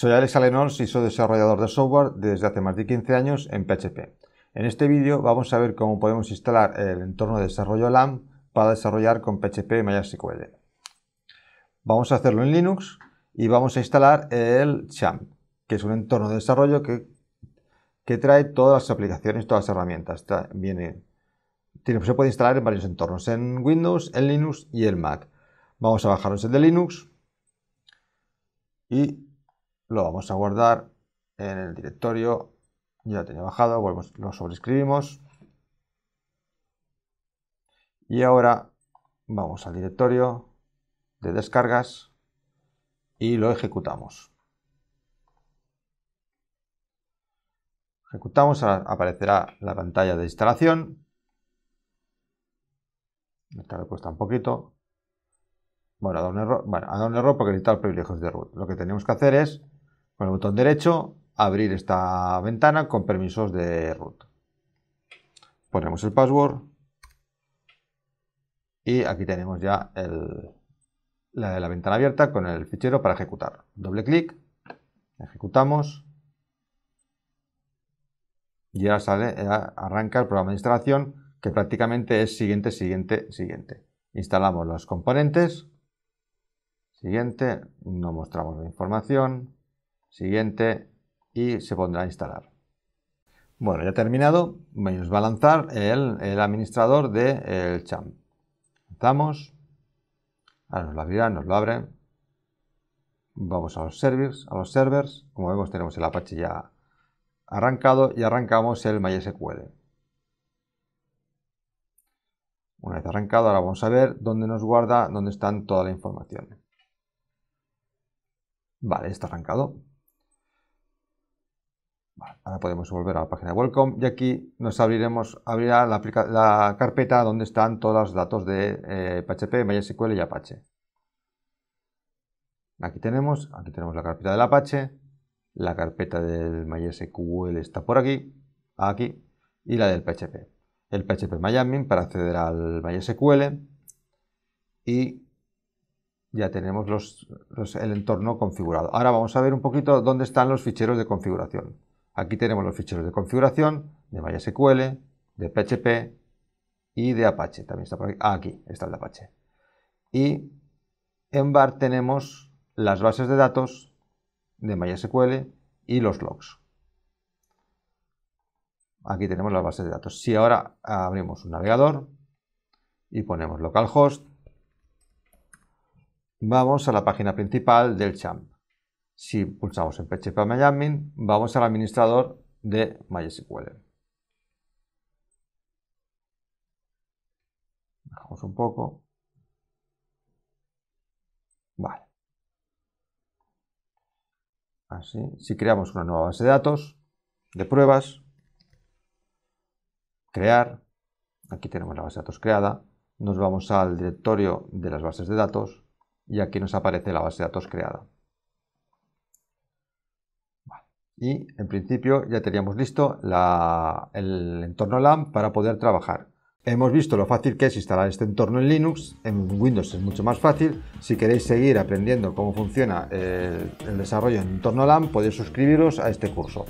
Soy Alex Alenons y soy desarrollador de software desde hace más de 15 años en PHP. En este vídeo vamos a ver cómo podemos instalar el entorno de desarrollo LAMP para desarrollar con PHP y MySQL. Vamos a hacerlo en Linux y vamos a instalar el XAMPP, que es un entorno de desarrollo que, que trae todas las aplicaciones, todas las herramientas. tiene, se puede instalar en varios entornos, en Windows, en Linux y en Mac. Vamos a bajarnos el de Linux y lo vamos a guardar en el directorio, ya lo tenía bajado, volvemos, lo sobreescribimos. Y ahora vamos al directorio de descargas y lo ejecutamos. Ejecutamos, aparecerá la pantalla de instalación. Esta le cuesta un poquito. Bueno, ha dado un error, bueno, un error porque necesita privilegios de root. Lo que tenemos que hacer es con el botón derecho, abrir esta ventana con permisos de root. Ponemos el password y aquí tenemos ya la, ventana abierta con el fichero para ejecutar. Doble clic, ejecutamos y ahora sale, ya arranca el programa de instalación que prácticamente es siguiente, siguiente, siguiente. Instalamos los componentes, siguiente, no mostramos la información, siguiente y se pondrá a instalar. Bueno, ya terminado, nos va a lanzar el, administrador del el champ. Lanzamos, ahora nos lo abrirá, nos lo abre. Vamos a los servers, a los servers, como vemos tenemos el Apache ya arrancado y arrancamos el MySQL. Una vez arrancado, ahora vamos a ver dónde nos guarda, dónde están toda la información. Vale, está arrancado ahora podemos volver a la página de Welcome y aquí nos abriremos, abrirá la, carpeta donde están todos los datos de eh, PHP, MySQL y Apache. Aquí tenemos, aquí tenemos la carpeta del Apache, la carpeta del MySQL está por aquí, aquí, y la del PHP. El PHP Miami para acceder al MySQL y ya tenemos el entorno configurado. Ahora vamos a ver un poquito dónde están los ficheros de configuración. Aquí tenemos los ficheros de configuración de MySQL, de PHP y de Apache. También está por aquí. Ah, aquí está el de Apache. Y en bar tenemos las bases de datos de MySQL y los logs. Aquí tenemos las bases de datos. Si ahora abrimos un navegador y ponemos localhost, vamos a la página principal del champ. Si pulsamos en PHP MyAdmin, vamos al administrador de MySQL. Bajamos un poco. Vale. Así. Si creamos una nueva base de datos de pruebas, crear. Aquí tenemos la base de datos creada. Nos vamos al directorio de las bases de datos y aquí nos aparece la base de datos creada y en principio ya teníamos listo el entorno LAMP para poder trabajar. Hemos visto lo fácil que es instalar este entorno en Linux, en Windows es mucho más fácil. Si queréis seguir aprendiendo cómo funciona el, el desarrollo en entorno LAMP, podéis suscribiros a este curso.